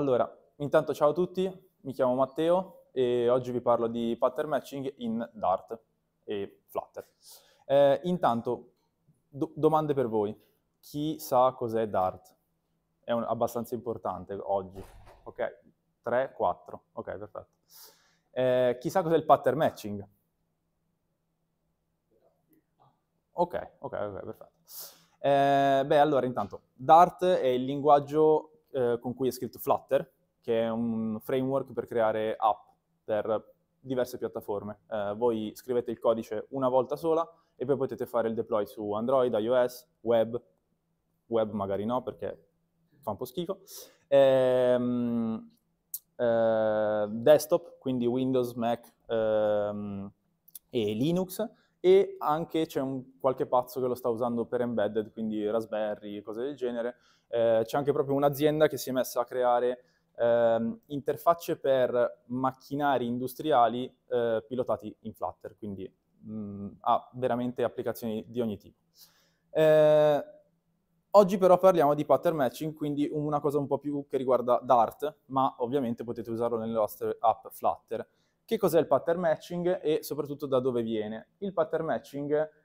Allora, intanto ciao a tutti, mi chiamo Matteo e oggi vi parlo di pattern matching in Dart e Flutter. Eh, intanto, do domande per voi. Chi sa cos'è Dart? È abbastanza importante oggi. Ok, 3, 4. Ok, perfetto. Eh, chi sa cos'è il pattern matching? Ok, ok, ok, perfetto. Eh, beh, allora intanto, Dart è il linguaggio eh, con cui è scritto Flutter, che è un framework per creare app per diverse piattaforme. Eh, voi scrivete il codice una volta sola e poi potete fare il deploy su Android, iOS, web, web magari no perché fa un po' schifo, ehm, eh, desktop, quindi Windows, Mac ehm, e Linux, e anche c'è un, qualche pazzo che lo sta usando per embedded, quindi Raspberry, cose del genere, eh, c'è anche proprio un'azienda che si è messa a creare ehm, interfacce per macchinari industriali eh, pilotati in Flutter, quindi mh, mm, ha veramente applicazioni di ogni tipo. Eh, oggi però parliamo di pattern matching, quindi una cosa un po' più che riguarda Dart, ma ovviamente potete usarlo nelle vostre app Flutter. Che cos'è il pattern matching e soprattutto da dove viene? Il pattern matching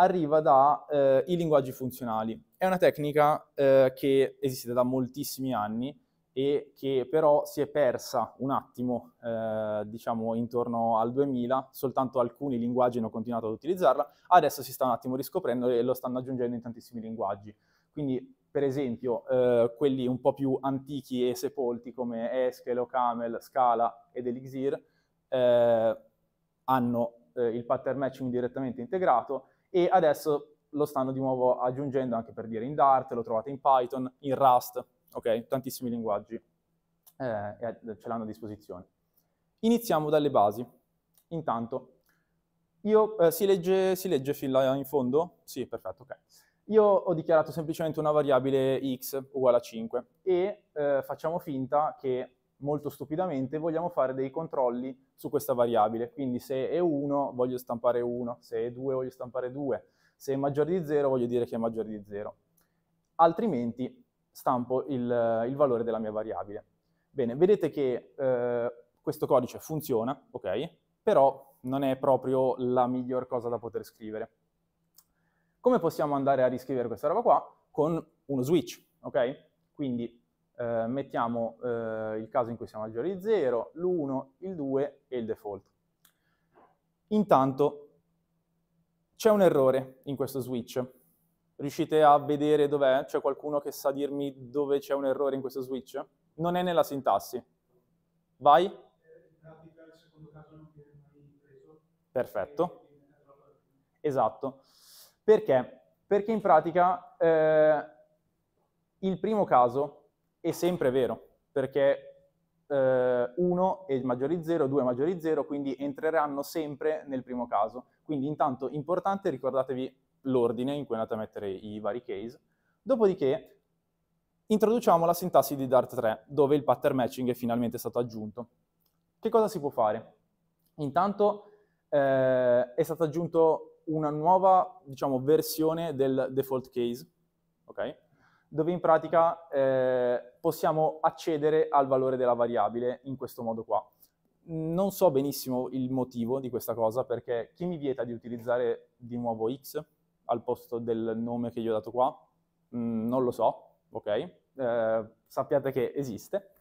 arriva dai eh, linguaggi funzionali. È una tecnica eh, che esiste da moltissimi anni e che però si è persa un attimo, eh, diciamo intorno al 2000, soltanto alcuni linguaggi hanno continuato ad utilizzarla, adesso si sta un attimo riscoprendo e lo stanno aggiungendo in tantissimi linguaggi. Quindi per esempio eh, quelli un po' più antichi e sepolti come Eschelo, Camel, Scala ed Elixir eh, hanno eh, il pattern matching direttamente integrato, e adesso lo stanno di nuovo aggiungendo anche per dire in Dart, lo trovate in Python, in Rust, ok? Tantissimi linguaggi eh, ce l'hanno a disposizione. Iniziamo dalle basi. Intanto, io, eh, si, legge, si legge fin là in fondo? Sì, perfetto, ok. Io ho dichiarato semplicemente una variabile x uguale a 5 e eh, facciamo finta che molto stupidamente, vogliamo fare dei controlli su questa variabile. Quindi se è 1 voglio stampare 1, se è 2 voglio stampare 2, se è maggiore di 0 voglio dire che è maggiore di 0. Altrimenti stampo il, il valore della mia variabile. Bene, vedete che eh, questo codice funziona, ok? Però non è proprio la miglior cosa da poter scrivere. Come possiamo andare a riscrivere questa roba qua? Con uno switch, ok? Quindi eh, mettiamo eh, il caso in cui sia maggiore di 0, l'1, il 2 e il default. Intanto c'è un errore in questo switch. Riuscite a vedere dov'è? C'è qualcuno che sa dirmi dove c'è un errore in questo switch? Non è nella sintassi. Vai. Perfetto. Esatto. Perché? Perché in pratica eh, il primo caso è sempre vero, perché 1 eh, è maggiore di 0, 2 è maggiore di 0, quindi entreranno sempre nel primo caso. Quindi intanto importante ricordatevi l'ordine in cui andate a mettere i vari case. Dopodiché introduciamo la sintassi di Dart 3, dove il pattern matching è finalmente stato aggiunto. Che cosa si può fare? Intanto eh, è stata aggiunta una nuova diciamo, versione del default case, okay? dove in pratica eh, possiamo accedere al valore della variabile in questo modo qua. Non so benissimo il motivo di questa cosa, perché chi mi vieta di utilizzare di nuovo x al posto del nome che gli ho dato qua? Mm, non lo so, ok? Eh, sappiate che esiste.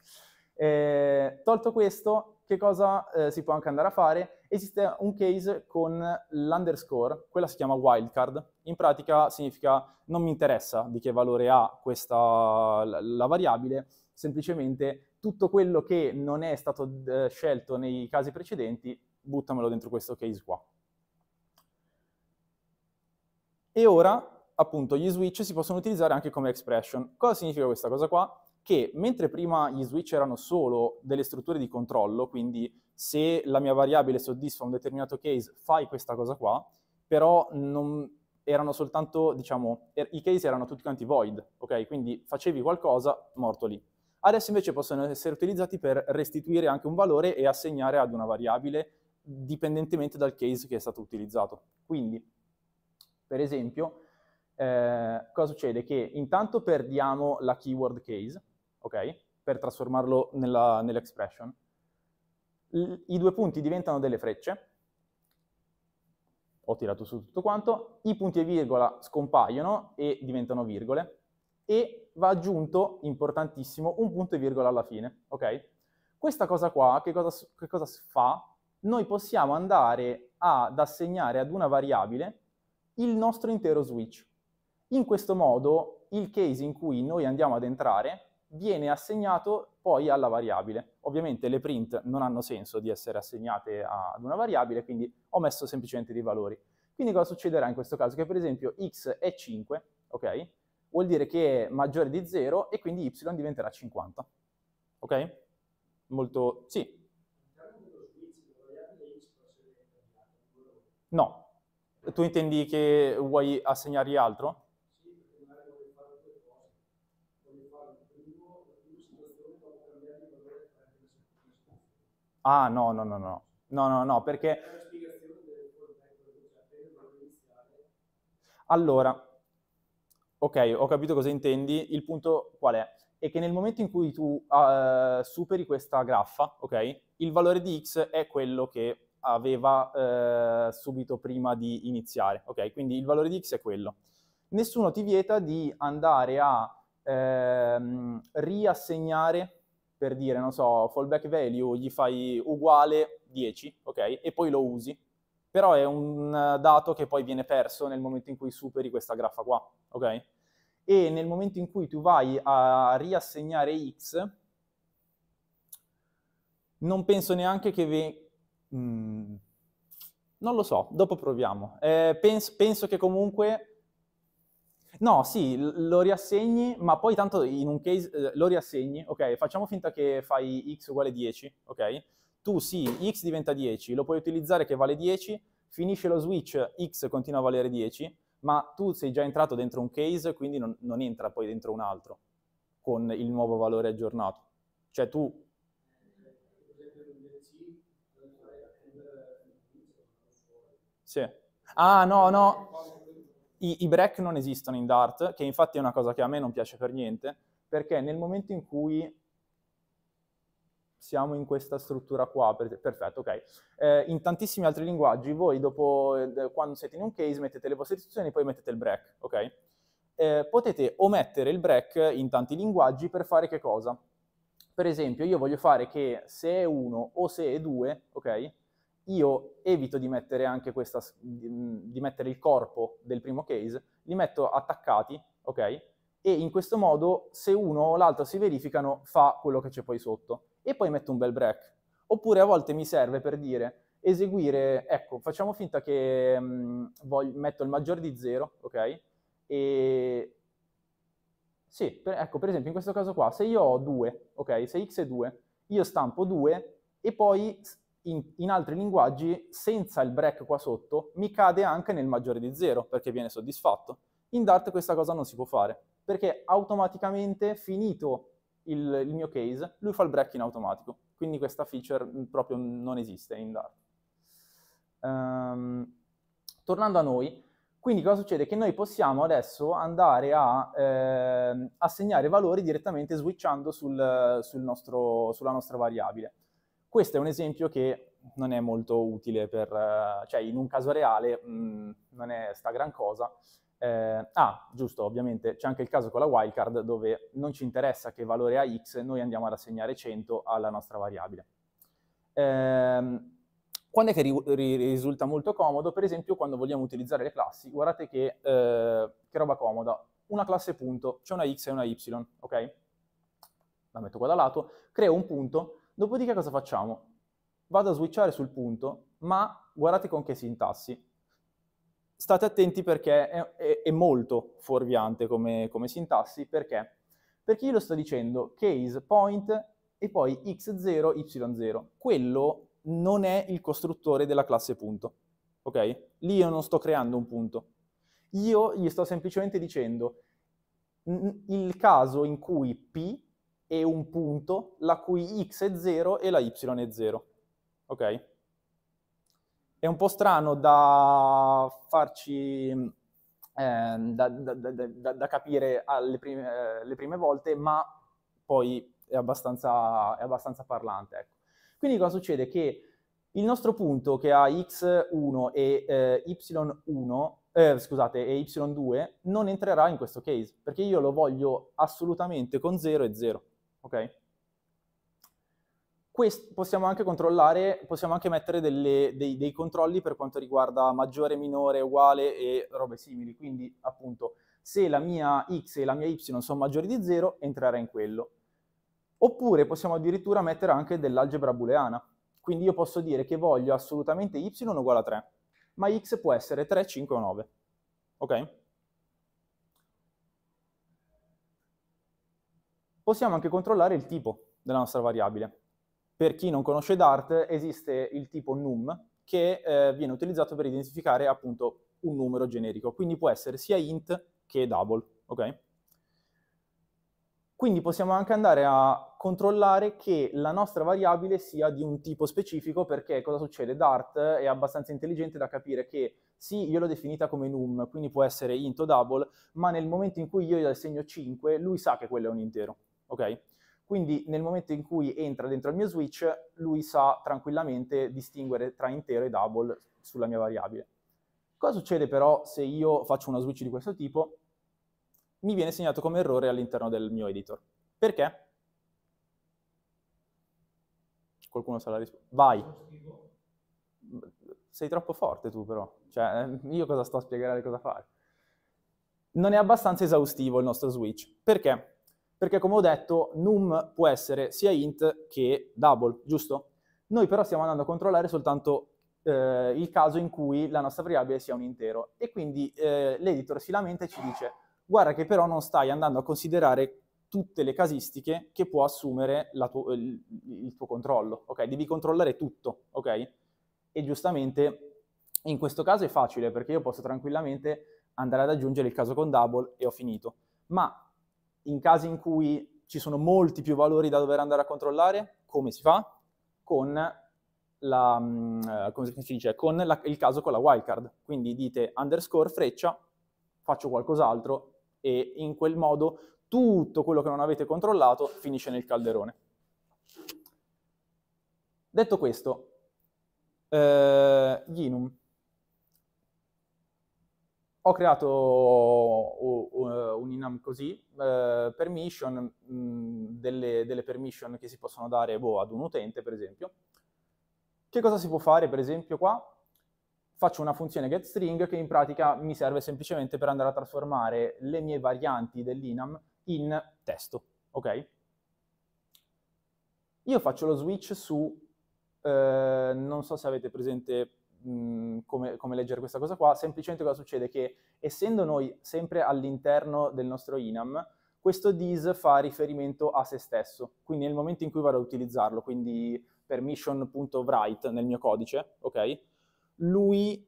Eh, tolto questo, che cosa eh, si può anche andare a fare? Esiste un case con l'underscore, quella si chiama wildcard, in pratica significa non mi interessa di che valore ha questa, la, variabile, semplicemente tutto quello che non è stato eh, scelto nei casi precedenti, buttamelo dentro questo case qua. E ora, appunto, gli switch si possono utilizzare anche come expression. Cosa significa questa cosa qua? che mentre prima gli switch erano solo delle strutture di controllo, quindi se la mia variabile soddisfa un determinato case fai questa cosa qua, però non, erano soltanto, diciamo, er, i case erano tutti quanti void, ok? Quindi facevi qualcosa, morto lì. Adesso invece possono essere utilizzati per restituire anche un valore e assegnare ad una variabile dipendentemente dal case che è stato utilizzato. Quindi, per esempio, eh, cosa succede? Che intanto perdiamo la keyword case, ok? Per trasformarlo nell'expression. Nell I due punti diventano delle frecce, ho tirato su tutto quanto, i punti e virgola scompaiono e diventano virgole, e va aggiunto, importantissimo, un punto e virgola alla fine, ok? Questa cosa qua, che cosa, che cosa fa? Noi possiamo andare ad assegnare ad una variabile il nostro intero switch. In questo modo il case in cui noi andiamo ad entrare viene assegnato poi alla variabile. Ovviamente le print non hanno senso di essere assegnate ad una variabile, quindi ho messo semplicemente dei valori. Quindi cosa succederà in questo caso? Che per esempio x è 5, ok? Vuol dire che è maggiore di 0 e quindi y diventerà 50. Ok? Molto... sì. No. Tu intendi che vuoi assegnargli altro? Ah, no, no, no, no. No, no, no, perché... Allora, ok, ho capito cosa intendi. Il punto qual è? È che nel momento in cui tu uh, superi questa graffa, ok, il valore di x è quello che aveva eh, subito prima di iniziare. Ok, quindi il valore di x è quello. Nessuno ti vieta di andare a ehm, riassegnare per dire, non so, fallback value gli fai uguale 10, ok? E poi lo usi. Però è un dato che poi viene perso nel momento in cui superi questa graffa qua, ok? E nel momento in cui tu vai a riassegnare x, non penso neanche che... Ve... Mm, non lo so, dopo proviamo. Eh, penso, penso che comunque No, sì, lo riassegni, ma poi tanto in un case eh, lo riassegni, ok, facciamo finta che fai x uguale 10, ok? Tu sì, x diventa 10, lo puoi utilizzare che vale 10, finisce lo switch, x continua a valere 10, ma tu sei già entrato dentro un case, quindi non, non entra poi dentro un altro con il nuovo valore aggiornato. Cioè tu... Sì. Ah, no, no. I, i break non esistono in Dart, che infatti è una cosa che a me non piace per niente, perché nel momento in cui siamo in questa struttura qua, perfetto, ok. Eh, in tantissimi altri linguaggi voi dopo, eh, quando siete in un case, mettete le vostre istruzioni e poi mettete il break, ok? Eh, potete omettere il break in tanti linguaggi per fare che cosa? Per esempio, io voglio fare che se è 1 o se è 2, ok? io evito di mettere anche questa, di mettere il corpo del primo case, li metto attaccati, ok? E in questo modo, se uno o l'altro si verificano, fa quello che c'è poi sotto. E poi metto un bel break. Oppure a volte mi serve per dire, eseguire, ecco, facciamo finta che mh, voglio, metto il maggior di 0, ok? E... Sì, per, ecco, per esempio in questo caso qua, se io ho 2, ok? Se x è 2, io stampo 2 e poi in, in, altri linguaggi, senza il break qua sotto, mi cade anche nel maggiore di zero, perché viene soddisfatto. In Dart questa cosa non si può fare, perché automaticamente, finito il, il mio case, lui fa il break in automatico. Quindi questa feature mm, proprio non esiste in Dart. Um, tornando a noi, quindi cosa succede? Che noi possiamo adesso andare a eh, assegnare valori direttamente switchando sul, sul nostro, sulla nostra variabile. Questo è un esempio che non è molto utile per, eh, cioè in un caso reale mh, mm, non è sta gran cosa. Eh, ah, giusto, ovviamente c'è anche il caso con la wildcard dove non ci interessa che valore ha x, noi andiamo ad assegnare 100 alla nostra variabile. Eh, quando è che ri- ri- risulta molto comodo? Per esempio quando vogliamo utilizzare le classi, guardate che, eh, che roba comoda, una classe punto, c'è una x e una y, ok? La metto qua da lato, creo un punto, Dopodiché cosa facciamo? Vado a switchare sul punto, ma guardate con che sintassi. State attenti perché è, è, è molto fuorviante come, come sintassi, perché? Perché io lo sto dicendo case, point e poi x0, y0. Quello non è il costruttore della classe punto, ok? Lì io non sto creando un punto. Io gli sto semplicemente dicendo il caso in cui p e un punto la cui x è 0 e la y è 0. Ok? È un po' strano da farci, eh, da, da, da, da, capire alle prime, eh, le prime volte, ma poi è abbastanza, è abbastanza parlante. Ecco. Quindi cosa succede? Che il nostro punto che ha x1 e eh, y1 eh, scusate, e y2 non entrerà in questo case, perché io lo voglio assolutamente con 0 e 0 ok? Quest, possiamo anche controllare, possiamo anche mettere delle, dei, dei, controlli per quanto riguarda maggiore, minore, uguale e robe simili. Quindi, appunto, se la mia x e la mia y sono maggiori di 0, entrerà in quello. Oppure possiamo addirittura mettere anche dell'algebra booleana. Quindi io posso dire che voglio assolutamente y uguale a 3, ma x può essere 3, 5 o 9. Ok? possiamo anche controllare il tipo della nostra variabile. Per chi non conosce Dart esiste il tipo num che eh, viene utilizzato per identificare appunto un numero generico, quindi può essere sia int che double, ok? Quindi possiamo anche andare a controllare che la nostra variabile sia di un tipo specifico perché cosa succede? Dart è abbastanza intelligente da capire che sì, io l'ho definita come num, quindi può essere int o double, ma nel momento in cui io gli assegno 5, lui sa che quello è un intero ok? Quindi nel momento in cui entra dentro il mio switch, lui sa tranquillamente distinguere tra intero e double sulla mia variabile. Cosa succede però se io faccio uno switch di questo tipo? Mi viene segnato come errore all'interno del mio editor. Perché? Qualcuno sa la risposta. Vai. Sei troppo forte tu però. Cioè, eh, io cosa sto a spiegare cosa fare? Non è abbastanza esaustivo il nostro switch. Perché? perché come ho detto num può essere sia int che double, giusto? Noi però stiamo andando a controllare soltanto eh, il caso in cui la nostra variabile sia un intero e quindi eh, l'editor si lamenta e ci dice guarda che però non stai andando a considerare tutte le casistiche che può assumere tu il, il tuo controllo, ok? Devi controllare tutto, ok? E giustamente in questo caso è facile perché io posso tranquillamente andare ad aggiungere il caso con double e ho finito. Ma in casi in cui ci sono molti più valori da dover andare a controllare, come si fa? Con, la, mm, si dice? con la, il caso con la wildcard. Quindi dite underscore freccia, faccio qualcos'altro e in quel modo tutto quello che non avete controllato finisce nel calderone. Detto questo, eh, Ginum ho creato un inam così eh, permission, mh, mm, delle, delle, permission che si possono dare boh, ad un utente, per esempio. Che cosa si può fare, per esempio, qua? Faccio una funzione getString che in pratica mi serve semplicemente per andare a trasformare le mie varianti dell'inam in testo, ok? Io faccio lo switch su, eh, non so se avete presente come, come, leggere questa cosa qua, semplicemente cosa succede? Che essendo noi sempre all'interno del nostro INAM, questo dis fa riferimento a se stesso, quindi nel momento in cui vado ad utilizzarlo, quindi permission.write nel mio codice, ok? Lui,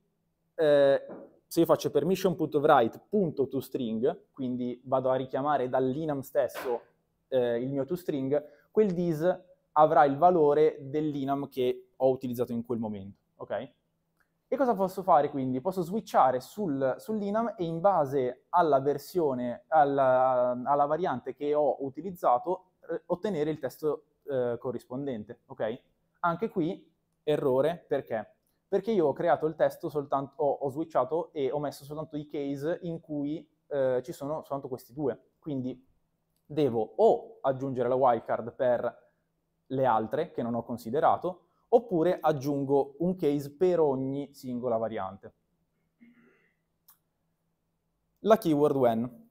eh, se io faccio permission.write.toString, quindi vado a richiamare dall'inam stesso eh, il mio toString, quel dis avrà il valore dell'inam che ho utilizzato in quel momento, ok? E cosa posso fare quindi? Posso switchare sul, sull'INAM e in base alla versione, alla, alla variante che ho utilizzato, ottenere il testo eh, corrispondente, ok? Anche qui errore, perché? Perché io ho creato il testo soltanto, ho, ho switchato e ho messo soltanto i case in cui eh, ci sono soltanto questi due. Quindi devo o aggiungere la wildcard per le altre che non ho considerato, oppure aggiungo un case per ogni singola variante. La keyword when.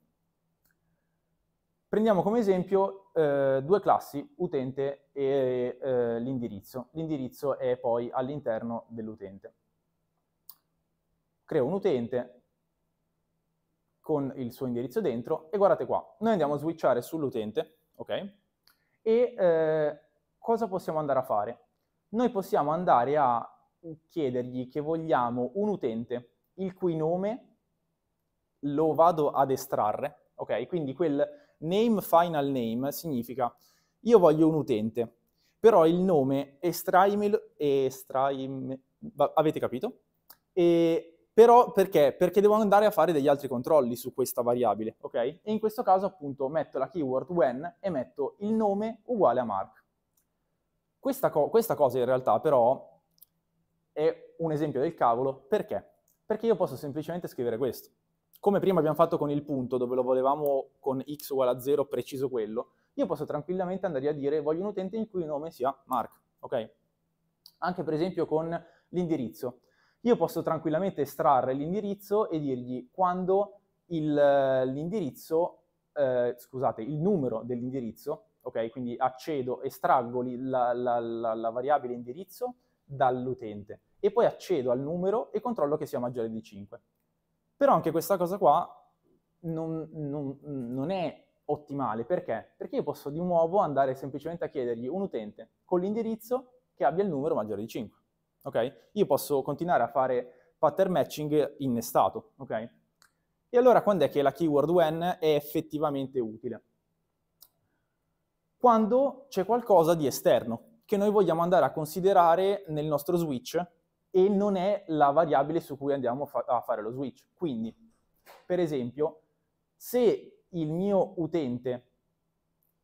Prendiamo come esempio eh, due classi, utente e eh, l'indirizzo. L'indirizzo è poi all'interno dell'utente. Creo un utente con il suo indirizzo dentro e guardate qua, noi andiamo a switchare sull'utente, ok? E eh, cosa possiamo andare a fare? noi possiamo andare a chiedergli che vogliamo un utente il cui nome lo vado ad estrarre, ok? Quindi quel name final name significa io voglio un utente, però il nome estraimelo, estraime, avete capito? E però perché? Perché devo andare a fare degli altri controlli su questa variabile, ok? E in questo caso appunto metto la keyword when e metto il nome uguale a Mark. Questa, co- questa cosa in realtà però è un esempio del cavolo, perché? Perché io posso semplicemente scrivere questo. Come prima abbiamo fatto con il punto, dove lo volevamo con x uguale a 0, preciso quello, io posso tranquillamente andare a dire voglio un utente il cui nome sia Mark, ok? Anche per esempio con l'indirizzo. Io posso tranquillamente estrarre l'indirizzo e dirgli quando il, l'indirizzo, eh, scusate, il numero dell'indirizzo ok? Quindi accedo, estraggo la, la, la, la variabile indirizzo dall'utente e poi accedo al numero e controllo che sia maggiore di 5. Però anche questa cosa qua non, non, non è ottimale, perché? Perché io posso di nuovo andare semplicemente a chiedergli un utente con l'indirizzo che abbia il numero maggiore di 5, ok? Io posso continuare a fare pattern matching innestato, ok? E allora quando è che la keyword when è effettivamente utile? quando c'è qualcosa di esterno che noi vogliamo andare a considerare nel nostro switch e non è la variabile su cui andiamo fa- a fare lo switch. Quindi, per esempio, se il mio utente,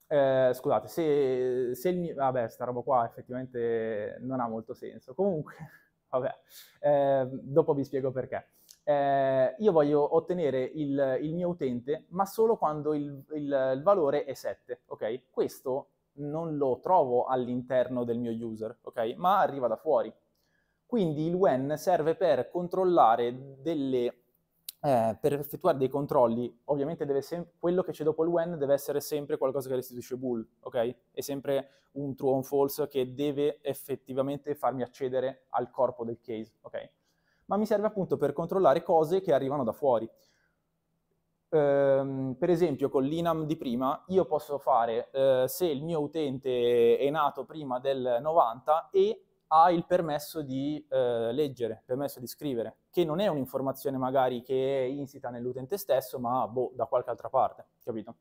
eh, scusate, se, se, il mio, vabbè, sta roba qua effettivamente non ha molto senso, comunque, vabbè, eh, dopo vi spiego perché eh, io voglio ottenere il, il, mio utente, ma solo quando il, il, il valore è 7, okay? Questo non lo trovo all'interno del mio user, okay? Ma arriva da fuori. Quindi il when serve per controllare delle... Eh, per effettuare dei controlli, ovviamente sem- quello che c'è dopo il when deve essere sempre qualcosa che restituisce bool, ok? È sempre un true o un false che deve effettivamente farmi accedere al corpo del case, ok? ma mi serve appunto per controllare cose che arrivano da fuori. Ehm, per esempio con l'INAM di prima io posso fare eh, se il mio utente è nato prima del 90 e ha il permesso di eh, leggere, permesso di scrivere, che non è un'informazione magari che è insita nell'utente stesso, ma boh, da qualche altra parte, capito?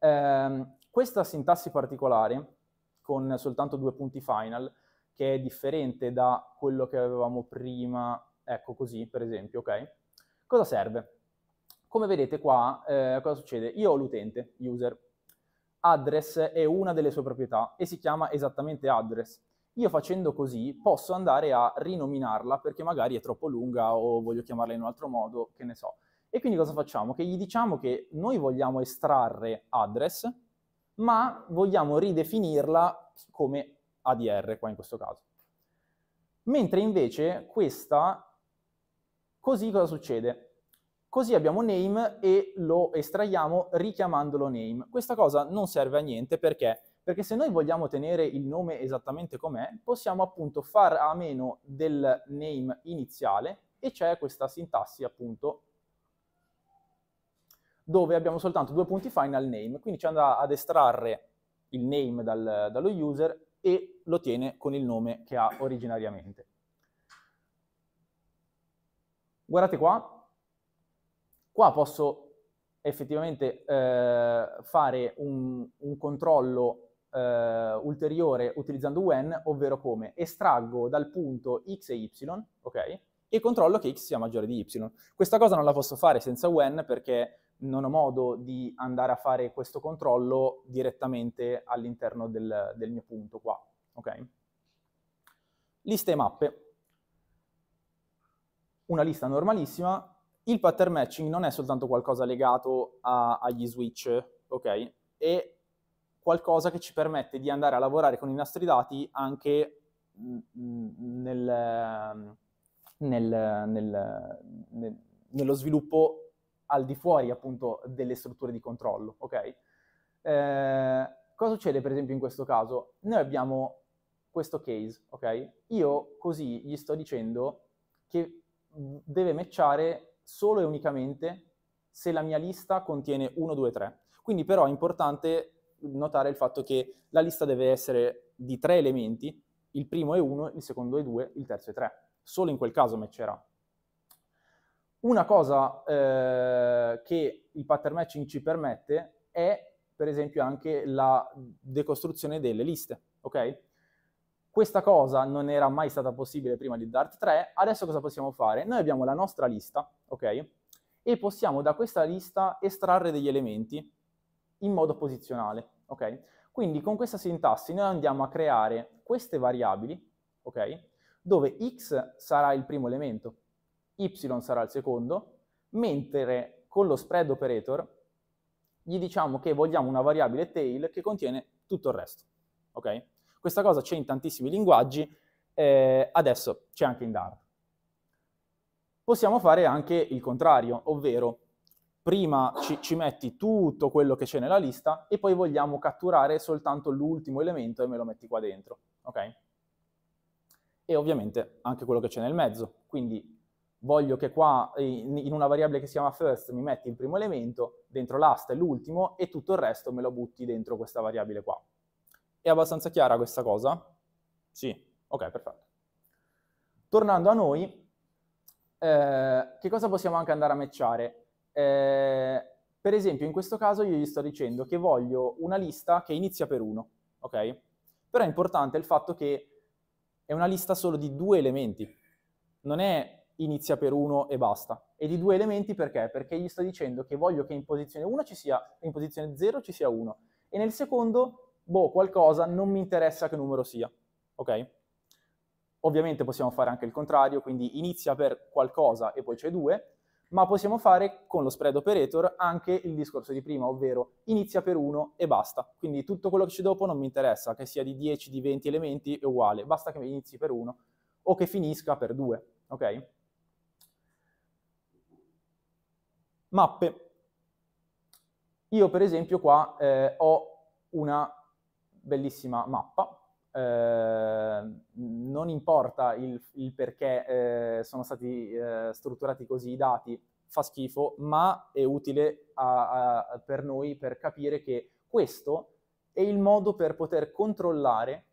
Ehm, questa sintassi particolare, con soltanto due punti final, che è differente da quello che avevamo prima, ecco così per esempio, ok? Cosa serve? Come vedete qua, eh, cosa succede? Io ho l'utente, user, address è una delle sue proprietà e si chiama esattamente address. Io facendo così posso andare a rinominarla perché magari è troppo lunga o voglio chiamarla in un altro modo, che ne so. E quindi cosa facciamo? Che gli diciamo che noi vogliamo estrarre address, ma vogliamo ridefinirla come ADR qua in questo caso. Mentre invece questa, così cosa succede? Così abbiamo name e lo estraiamo richiamandolo name. Questa cosa non serve a niente perché? Perché se noi vogliamo tenere il nome esattamente com'è, possiamo appunto far a meno del name iniziale e c'è questa sintassi appunto dove abbiamo soltanto due punti final name, quindi ci andrà ad estrarre il name dal, dallo user e lo tiene con il nome che ha originariamente. Guardate qua, qua posso effettivamente eh, fare un, un controllo eh, ulteriore utilizzando when, ovvero come estraggo dal punto x e y, ok? E controllo che x sia maggiore di y. Questa cosa non la posso fare senza when perché non ho modo di andare a fare questo controllo direttamente all'interno del, del mio punto qua. Okay? Liste e mappe. Una lista normalissima. Il pattern matching non è soltanto qualcosa legato a, agli switch, ok? È qualcosa che ci permette di andare a lavorare con i nostri dati anche ehm, nel, nel, nel, nello sviluppo al di fuori appunto delle strutture di controllo, ok? Eh, cosa succede per esempio in questo caso? Noi abbiamo questo case, ok? Io così gli sto dicendo che deve matchare solo e unicamente se la mia lista contiene 1, 2, 3. Quindi però è importante notare il fatto che la lista deve essere di tre elementi, il primo è 1, il secondo è 2, il terzo è 3. Solo in quel caso matcherà, una cosa eh, che il pattern matching ci permette è per esempio anche la decostruzione delle liste, ok? Questa cosa non era mai stata possibile prima di Dart 3, adesso cosa possiamo fare? Noi abbiamo la nostra lista, ok? E possiamo da questa lista estrarre degli elementi in modo posizionale, ok? Quindi con questa sintassi noi andiamo a creare queste variabili, ok? Dove x sarà il primo elemento, y sarà il secondo, mentre con lo spread operator gli diciamo che vogliamo una variabile tail che contiene tutto il resto. Ok? Questa cosa c'è in tantissimi linguaggi, eh, adesso c'è anche in Dart. Possiamo fare anche il contrario, ovvero prima ci, ci metti tutto quello che c'è nella lista e poi vogliamo catturare soltanto l'ultimo elemento e me lo metti qua dentro. Ok? E ovviamente anche quello che c'è nel mezzo, quindi voglio che qua in una variabile che si chiama first mi metti il primo elemento, dentro last l'ultimo e tutto il resto me lo butti dentro questa variabile qua. È abbastanza chiara questa cosa? Sì? Ok, perfetto. Tornando a noi, eh, che cosa possiamo anche andare a matchare? Eh, per esempio, in questo caso io gli sto dicendo che voglio una lista che inizia per 1, ok? Però è importante il fatto che è una lista solo di due elementi, non è inizia per uno e basta. E di due elementi perché? Perché gli sto dicendo che voglio che in posizione 1 ci sia, in posizione 0 ci sia 1. E nel secondo, boh, qualcosa non mi interessa che numero sia. Ok? Ovviamente possiamo fare anche il contrario, quindi inizia per qualcosa e poi c'è 2, ma possiamo fare con lo spread operator anche il discorso di prima, ovvero inizia per 1 e basta. Quindi tutto quello che c'è dopo non mi interessa, che sia di 10, di 20 elementi è uguale, basta che inizi per 1 o che finisca per 2, ok? Mappe. Io per esempio qua eh, ho una bellissima mappa, eh, non importa il, il perché eh, sono stati eh, strutturati così i dati, fa schifo, ma è utile a, a, per noi per capire che questo è il modo per poter controllare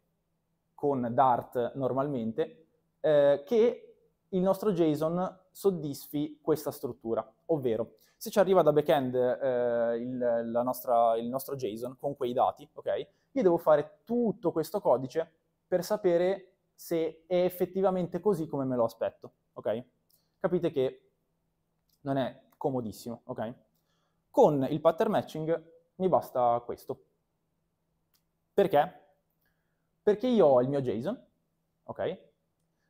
con Dart normalmente eh, che il nostro JSON soddisfi questa struttura. Ovvero, se ci arriva da backend eh, il, nostra, il, nostro JSON con quei dati, okay, io devo fare tutto questo codice per sapere se è effettivamente così come me lo aspetto, okay? Capite che non è comodissimo, okay? Con il pattern matching mi basta questo. Perché? Perché io ho il mio JSON,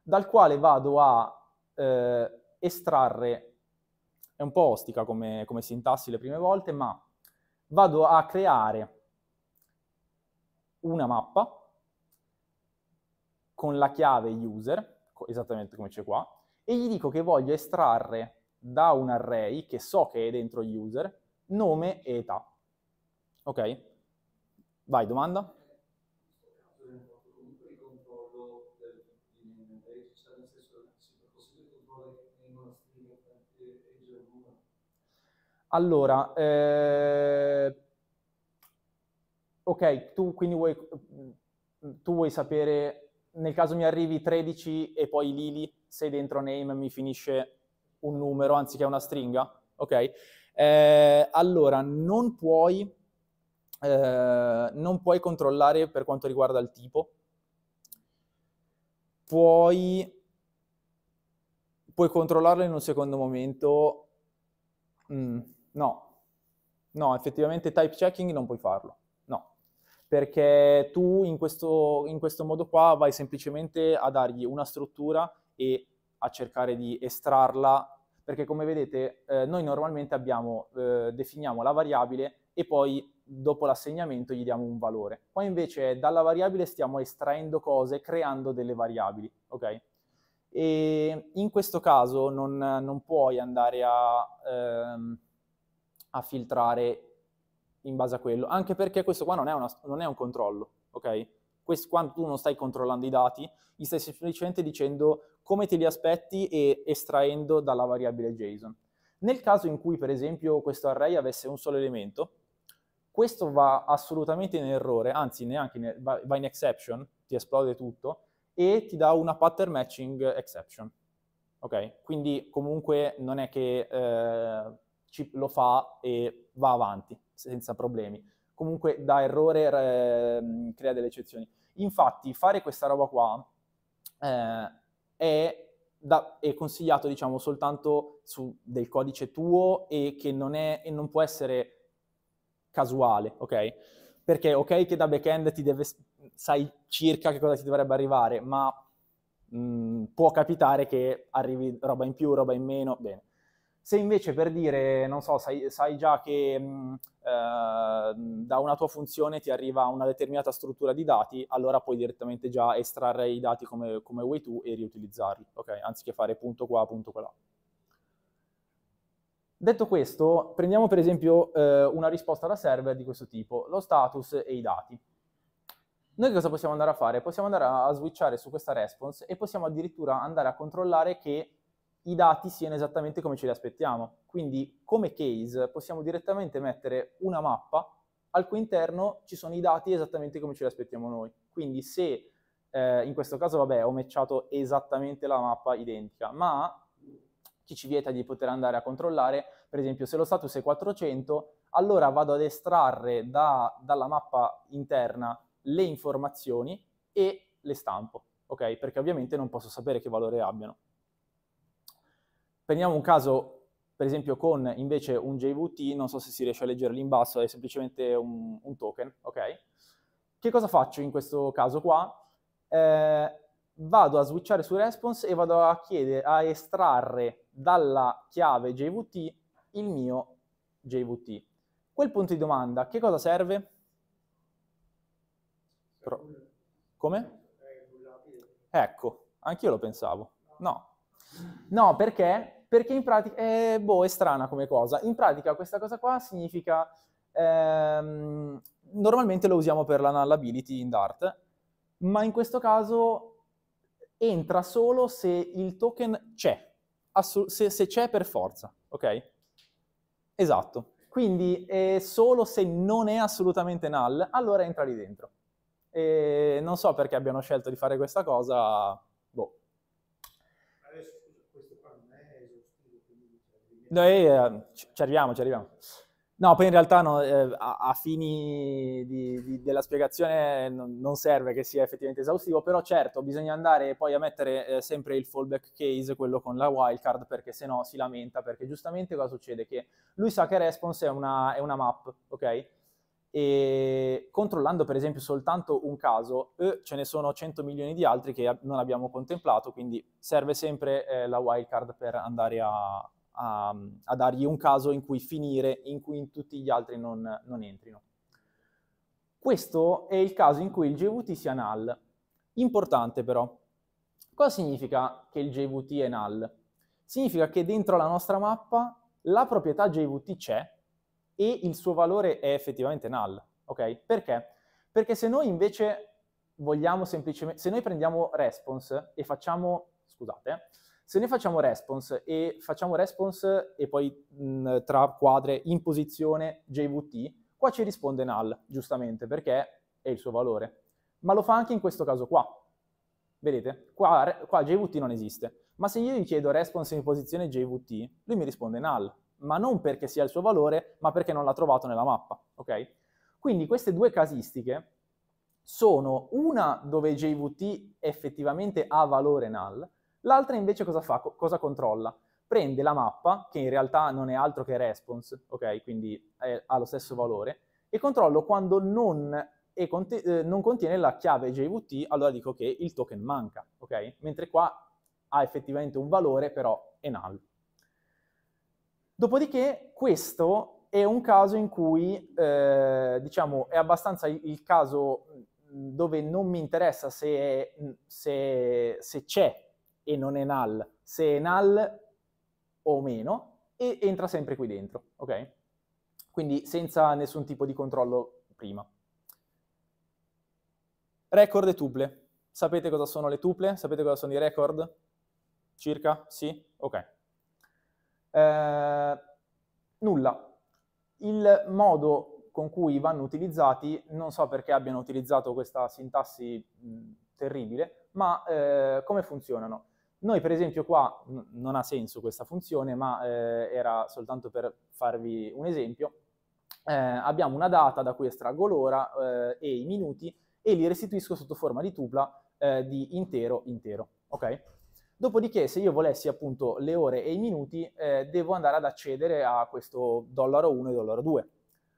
dal quale vado a eh, estrarre è un po' ostica come, come sintassi le prime volte, ma vado a creare una mappa con la chiave user, esattamente come c'è qua, e gli dico che voglio estrarre da un array che so che è dentro user nome e età. Ok? Vai, domanda? Allora, eh, ok, tu quindi vuoi, mm, tu vuoi sapere, nel caso mi arrivi 13 e poi Lili, se dentro name mi finisce un numero anziché una stringa, ok? Eh, allora, non puoi, eh, non puoi controllare per quanto riguarda il tipo, puoi, puoi controllarlo in un secondo momento. Mm. No, no, effettivamente type checking non puoi farlo, no, perché tu in questo, in questo modo qua vai semplicemente a dargli una struttura e a cercare di estrarla, perché come vedete eh, noi normalmente abbiamo, eh, definiamo la variabile e poi dopo l'assegnamento gli diamo un valore. Qua invece dalla variabile stiamo estraendo cose, creando delle variabili, ok? E in questo caso non, non puoi andare a... Ehm, a filtrare in base a quello, anche perché questo qua non è, una, non è un controllo, ok? Questo, quando tu non stai controllando i dati, gli stai semplicemente dicendo come te li aspetti e estraendo dalla variabile JSON. Nel caso in cui, per esempio, questo array avesse un solo elemento, questo va assolutamente in errore, anzi neanche in, er-, va in exception, ti esplode tutto, e ti dà una pattern matching exception. Ok? Quindi comunque non è che... Eh, ci, lo fa e va avanti senza problemi. Comunque da errore eh, crea delle eccezioni. Infatti fare questa roba qua eh, è, da, è, consigliato diciamo soltanto su del codice tuo e che non, è, e non può essere casuale, ok? Perché ok che da backend ti deve, sai circa che cosa ti dovrebbe arrivare, ma mh, può capitare che arrivi roba in più, roba in meno, bene se invece per dire, non so, sai, sai già che mh, mm, eh, da una tua funzione ti arriva una determinata struttura di dati, allora puoi direttamente già estrarre i dati come, come vuoi tu e riutilizzarli, okay? anziché fare punto qua, punto qua Detto questo, prendiamo per esempio eh, una risposta da server di questo tipo, lo status e i dati. Noi cosa possiamo andare a fare? Possiamo andare a switchare su questa response e possiamo addirittura andare a controllare che i dati siano esattamente come ce li aspettiamo. Quindi come case possiamo direttamente mettere una mappa al cui interno ci sono i dati esattamente come ce li aspettiamo noi. Quindi se eh, in questo caso vabbè ho matchato esattamente la mappa identica, ma chi ci vieta di poter andare a controllare, per esempio se lo status è 400, allora vado ad estrarre da, dalla mappa interna le informazioni e le stampo, ok? Perché ovviamente non posso sapere che valore abbiano. Prendiamo un caso, per esempio, con invece un JVT, non so se si riesce a leggere lì in basso, è semplicemente un, un token, ok? Che cosa faccio in questo caso qua? Eh, vado a switchare su response e vado a, chiedere, a estrarre dalla chiave JVT il mio JVT. Quel punto di domanda, che cosa serve? Pro... Come? Ecco, anch'io lo pensavo. No. No, perché perché in pratica, eh, boh, è strana come cosa. In pratica questa cosa qua significa, ehm, normalmente lo usiamo per la nullability in Dart, ma in questo caso entra solo se il token c'è, assu- se, se, c'è per forza, ok? Esatto. Quindi eh, solo se non è assolutamente null, allora entra lì dentro. E non so perché abbiano scelto di fare questa cosa, Noi eh, eh ci arriviamo, ci arriviamo. No, poi in realtà no, eh, a, a, fini di, di, della spiegazione non, non, serve che sia effettivamente esaustivo, però certo bisogna andare poi a mettere eh, sempre il fallback case, quello con la wildcard, perché se no si lamenta, perché giustamente cosa succede? Che lui sa che response è una, è una map, ok? E controllando per esempio soltanto un caso, eh, ce ne sono 100 milioni di altri che non abbiamo contemplato, quindi serve sempre eh, la wildcard per andare a, a, a, dargli un caso in cui finire, in cui in tutti gli altri non, non entrino. Questo è il caso in cui il JVT sia null. Importante però, cosa significa che il JVT è null? Significa che dentro la nostra mappa la proprietà JVT c'è e il suo valore è effettivamente null, ok? Perché? Perché se noi invece vogliamo semplicemente, se noi prendiamo response e facciamo, scusate, se noi facciamo response e facciamo response e poi mh, tra quadre in posizione JVT, qua ci risponde null, giustamente, perché è il suo valore. Ma lo fa anche in questo caso qua. Vedete? Qua, qua JVT non esiste. Ma se io gli chiedo response in posizione JVT, lui mi risponde null, ma non perché sia il suo valore, ma perché non l'ha trovato nella mappa, ok? Quindi queste due casistiche sono una dove JVT effettivamente ha valore null L'altra invece cosa fa? cosa controlla? Prende la mappa, che in realtà non è altro che response, ok? Quindi è, ha lo stesso valore, e controllo quando non, conti- eh, non contiene la chiave JVT, allora dico che il token manca, ok? Mentre qua ha effettivamente un valore, però è null. Dopodiché questo è un caso in cui, eh, diciamo, è abbastanza il caso mm, dove non mi interessa se, mm, se, se c'è e non è null, se è null o meno, e entra sempre qui dentro, ok? Quindi senza nessun tipo di controllo prima. Record e tuple. Sapete cosa sono le tuple? Sapete cosa sono i record? Circa? Sì? Ok. Eh, nulla. Il modo con cui vanno utilizzati, non so perché abbiano utilizzato questa sintassi mh, terribile, ma eh, come funzionano? Noi per esempio qua non ha senso questa funzione, ma eh, era soltanto per farvi un esempio. Eh, abbiamo una data da cui estraggo l'ora eh, e i minuti e li restituisco sotto forma di tupla eh, di intero intero. Okay? Dopodiché se io volessi appunto le ore e i minuti eh, devo andare ad accedere a questo dollaro 1 e dollaro 2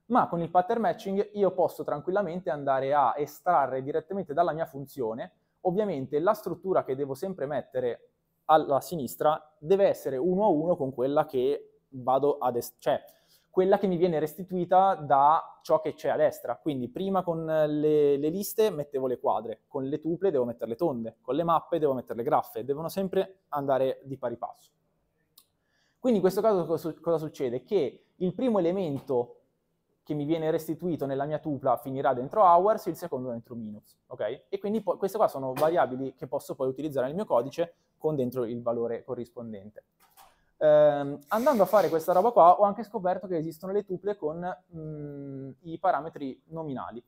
ma con il pattern matching io posso tranquillamente andare a estrarre direttamente dalla mia funzione, ovviamente la struttura che devo sempre mettere alla sinistra deve essere uno a uno con quella che vado a destra, cioè quella che mi viene restituita da ciò che c'è a destra. Quindi prima con le, le liste mettevo le quadre, con le tuple devo mettere le tonde, con le mappe devo mettere le graffe, devono sempre andare di pari passo. Quindi in questo caso cosa succede? Che il primo elemento che mi viene restituito nella mia tupla finirà dentro hours, il secondo dentro minutes, ok? E quindi queste qua sono variabili che posso poi utilizzare nel mio codice con dentro il valore corrispondente. Eh, andando a fare questa roba qua ho anche scoperto che esistono le tuple con mh, mm, i parametri nominali.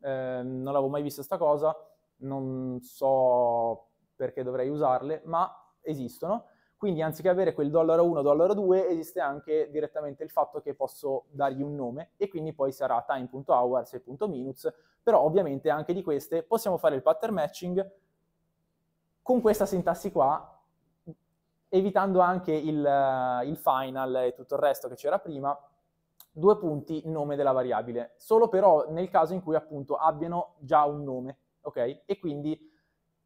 Eh, non l'avevo mai vista sta cosa, non so perché dovrei usarle, ma esistono. Quindi anziché avere quel dollaro 1, dollaro 2, esiste anche direttamente il fatto che posso dargli un nome e quindi poi sarà time.hours e .minutes, però ovviamente anche di queste possiamo fare il pattern matching con questa sintassi qua, evitando anche il, eh, il final e tutto il resto che c'era prima, due punti nome della variabile, solo però nel caso in cui appunto abbiano già un nome, ok? E quindi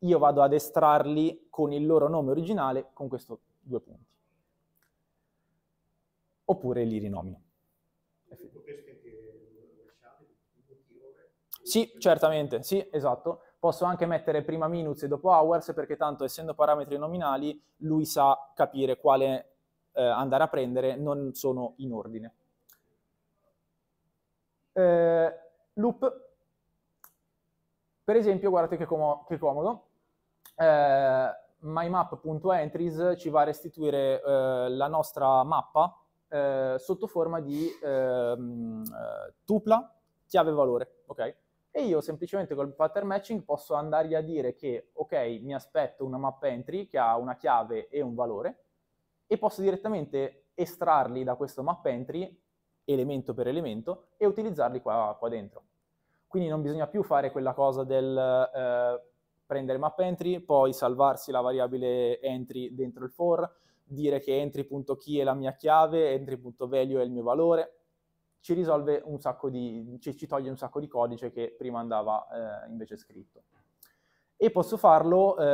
io vado ad estrarli con il loro nome originale con questi due punti. Oppure li rinomino. Sì, certamente, sì, esatto posso anche mettere prima minutes e dopo hours perché tanto essendo parametri nominali lui sa capire quale eh, andare a prendere, non sono in ordine. Eh, loop, per esempio, guardate che, com che comodo, eh, mymap.entries ci va a restituire eh, la nostra mappa eh, sotto forma di ehm, eh, tupla chiave valore, ok? e io semplicemente col pattern matching posso andargli a dire che ok, mi aspetto una map entry che ha una chiave e un valore e posso direttamente estrarli da questo map entry elemento per elemento e utilizzarli qua, qua dentro. Quindi non bisogna più fare quella cosa del eh, prendere map entry, poi salvarsi la variabile entry dentro il for, dire che entry.key è la mia chiave, entry.value è il mio valore, ci risolve un sacco di, ci, ci toglie un sacco di codice che prima andava eh, invece scritto. E posso farlo eh,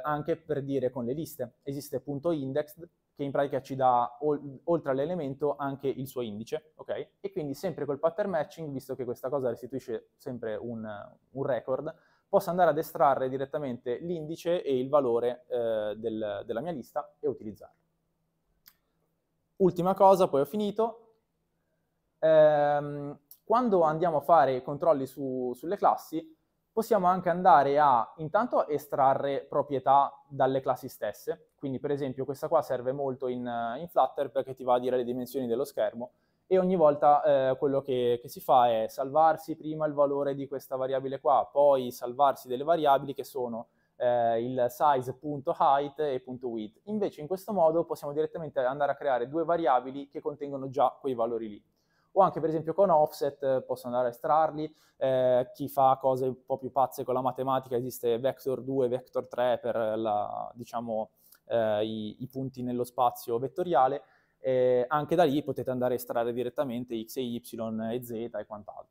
anche per dire con le liste. Esiste punto indexed che in pratica ci dà ol, oltre all'elemento anche il suo indice, ok? E quindi sempre col pattern matching, visto che questa cosa restituisce sempre un, un record, posso andare ad estrarre direttamente l'indice e il valore eh, del, della mia lista e utilizzarlo. Ultima cosa, poi ho finito, ehm, quando andiamo a fare i controlli su, sulle classi, possiamo anche andare a intanto estrarre proprietà dalle classi stesse. Quindi per esempio questa qua serve molto in, in Flutter perché ti va a dire le dimensioni dello schermo e ogni volta eh, quello che, che, si fa è salvarsi prima il valore di questa variabile qua, poi salvarsi delle variabili che sono eh, il size.height e .width. Invece in questo modo possiamo direttamente andare a creare due variabili che contengono già quei valori lì o anche per esempio con offset eh, posso andare a estrarli, eh, chi fa cose un po' più pazze con la matematica esiste vector 2, vector 3 per la, diciamo, eh, i, i, punti nello spazio vettoriale, eh, anche da lì potete andare a estrarre direttamente x e y e z e quant'altro.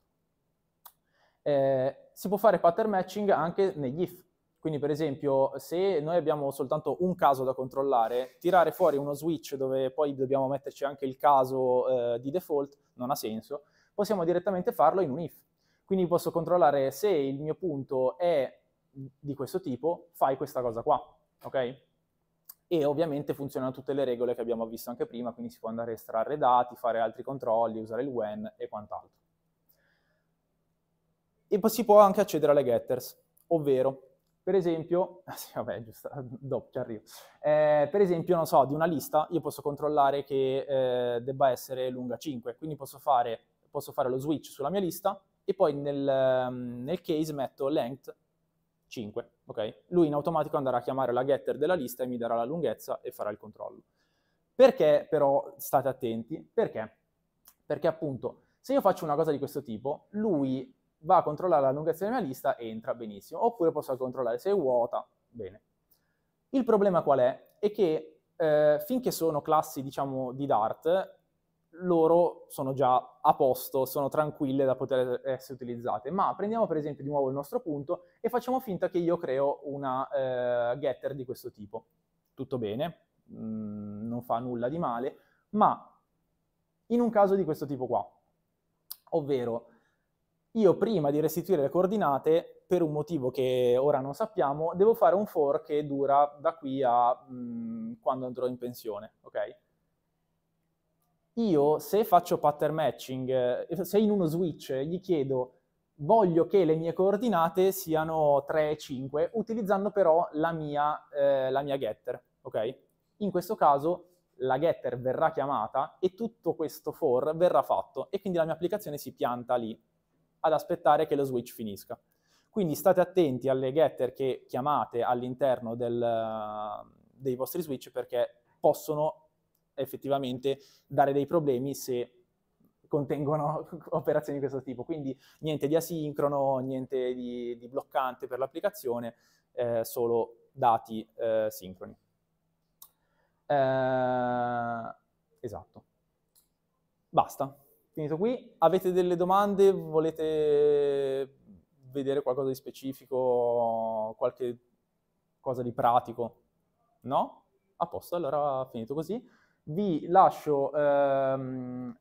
Eh, si può fare pattern matching anche negli if, quindi, per esempio, se noi abbiamo soltanto un caso da controllare, tirare fuori uno switch dove poi dobbiamo metterci anche il caso eh, di default non ha senso. Possiamo direttamente farlo in un if. Quindi posso controllare se il mio punto è di questo tipo, fai questa cosa qua, ok? E ovviamente funzionano tutte le regole che abbiamo visto anche prima, quindi si può andare a estrarre dati, fare altri controlli, usare il when e quant'altro. E si può anche accedere alle getters, ovvero per esempio, sì, vabbè, giusto, dopo ci arrivo. Eh, per esempio, non so, di una lista io posso controllare che eh, debba essere lunga 5, quindi posso fare, posso fare, lo switch sulla mia lista e poi nel, ehm, nel case metto length 5, ok? Lui in automatico andrà a chiamare la getter della lista e mi darà la lunghezza e farà il controllo. Perché però state attenti? Perché? Perché appunto se io faccio una cosa di questo tipo, lui va a controllare l'allungazione della mia lista e entra benissimo, oppure posso controllare se è vuota, bene. Il problema qual è? È che eh, finché sono classi, diciamo, di Dart, loro sono già a posto, sono tranquille da poter essere utilizzate. Ma prendiamo per esempio di nuovo il nostro punto e facciamo finta che io creo una eh, getter di questo tipo. Tutto bene, mh, mm, non fa nulla di male, ma in un caso di questo tipo qua, ovvero io prima di restituire le coordinate, per un motivo che ora non sappiamo, devo fare un for che dura da qui a mh, mm, quando andrò in pensione, ok? Io se faccio pattern matching, eh, se in uno switch gli chiedo voglio che le mie coordinate siano 3 e 5, utilizzando però la mia, eh, la mia getter, ok? In questo caso la getter verrà chiamata e tutto questo for verrà fatto e quindi la mia applicazione si pianta lì ad aspettare che lo switch finisca. Quindi state attenti alle getter che chiamate all'interno del, eh, dei vostri switch perché possono effettivamente dare dei problemi se contengono operazioni di questo tipo. Quindi niente di asincrono, niente di, di bloccante per l'applicazione, eh, solo dati eh, sincroni. Eh, esatto. Basta finito qui. Avete delle domande? Volete vedere qualcosa di specifico? Qualche cosa di pratico? No? A posto, allora finito così. Vi lascio ehm,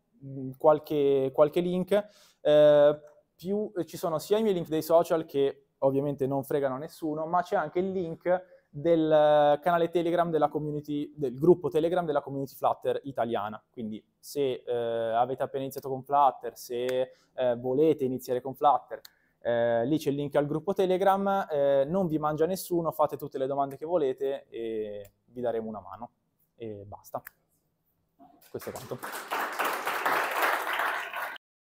qualche, qualche, link. Eh, più, ci sono sia i miei link dei social che ovviamente non fregano nessuno, ma c'è anche il link del eh, canale Telegram della community, del gruppo Telegram della community Flutter italiana. Quindi se eh, avete appena iniziato con Flutter, se eh, volete iniziare con Flutter, eh, lì c'è il link al gruppo Telegram, eh, non vi mangia nessuno, fate tutte le domande che volete e vi daremo una mano. E basta. Questo è quanto.